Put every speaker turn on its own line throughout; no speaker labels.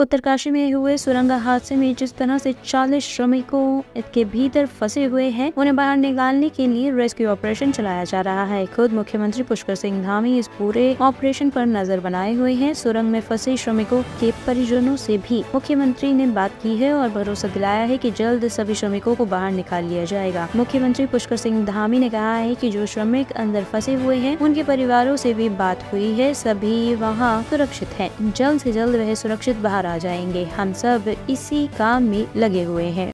उत्तरकाशी में हुए सुरंग हादसे में जिस तरह से 40 श्रमिकों के भीतर फंसे हुए हैं उन्हें बाहर निकालने के लिए रेस्क्यू ऑपरेशन चलाया जा रहा है खुद मुख्यमंत्री पुष्कर सिंह धामी इस पूरे ऑपरेशन पर नजर बनाए हुए हैं सुरंग में फंसे श्रमिकों के परिजनों से भी मुख्यमंत्री ने बात की है और भरोसा दिलाया है की जल्द सभी श्रमिकों को बाहर निकाल लिया जाएगा मुख्यमंत्री पुष्कर सिंह धामी ने कहा है की जो श्रमिक अंदर फंसे हुए है उनके परिवारों से भी बात हुई है सभी वहाँ सुरक्षित है जल्द ऐसी जल्द वह सुरक्षित बाहर बाहर आ जाएंगे हम सब इसी काम में लगे हुए हैं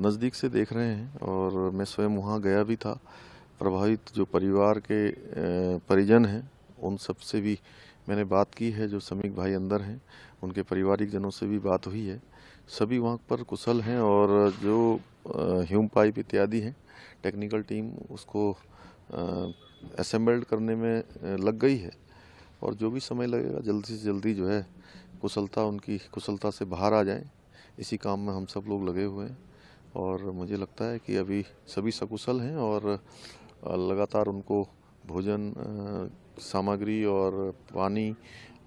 नज़दीक से देख रहे हैं और मैं स्वयं वहाँ गया भी था प्रभावित जो परिवार के परिजन हैं उन सब से भी मैंने बात की है जो समीक भाई अंदर हैं उनके पारिवारिक जनों से भी बात हुई है सभी वहाँ पर कुशल हैं और जो ह्यूम पाइप इत्यादि हैं टेक्निकल टीम उसको असेंबल्ड करने में लग गई है और जो भी समय लगेगा जल्दी से जल्दी जो है कुशलता उनकी कुशलता से बाहर आ जाए इसी काम में हम सब लोग लगे हुए हैं और मुझे लगता है कि अभी सभी सकुशल हैं और लगातार उनको भोजन सामग्री और पानी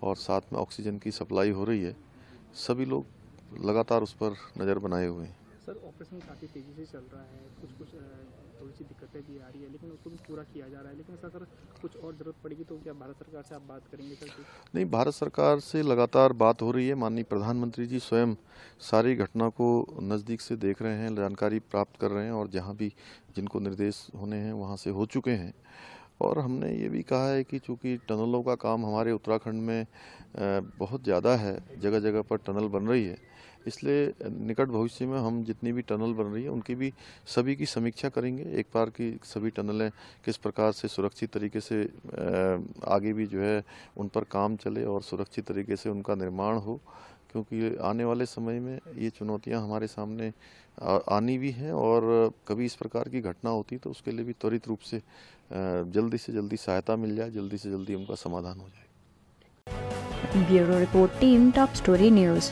और साथ में ऑक्सीजन की सप्लाई हो रही है सभी लोग लगातार उस पर नज़र बनाए हुए हैं
सर ऑपरेशन काफ़ी तेज़ी से चल रहा
है कुछ कुछ थोड़ी सी दिक्कतें भी आ रही है लेकिन उसको भी पूरा किया जा रहा है लेकिन ऐसा सर कुछ और ज़रूरत पड़ेगी तो क्या भारत सरकार से आप बात करेंगे सर नहीं भारत सरकार से लगातार बात हो रही है माननीय प्रधानमंत्री जी स्वयं सारी घटना को नज़दीक से देख रहे हैं जानकारी प्राप्त कर रहे हैं और जहाँ भी जिनको निर्देश होने हैं वहाँ से हो चुके हैं और हमने ये भी कहा है कि चूंकि टनलों का काम हमारे उत्तराखंड में बहुत ज़्यादा है जगह जगह पर टनल बन रही है इसलिए निकट भविष्य में हम जितनी भी टनल बन रही है उनकी भी सभी की समीक्षा करेंगे एक बार की सभी टनलें किस प्रकार से सुरक्षित तरीके से आगे भी जो है उन पर काम चले और सुरक्षित तरीके से उनका निर्माण हो क्योंकि आने वाले समय में ये चुनौतियां हमारे सामने आनी भी हैं और कभी इस प्रकार की घटना होती तो उसके लिए भी त्वरित रूप से जल्दी से जल्दी सहायता मिल जाए जल्दी से जल्दी उनका समाधान हो
जाए bureau report team top story news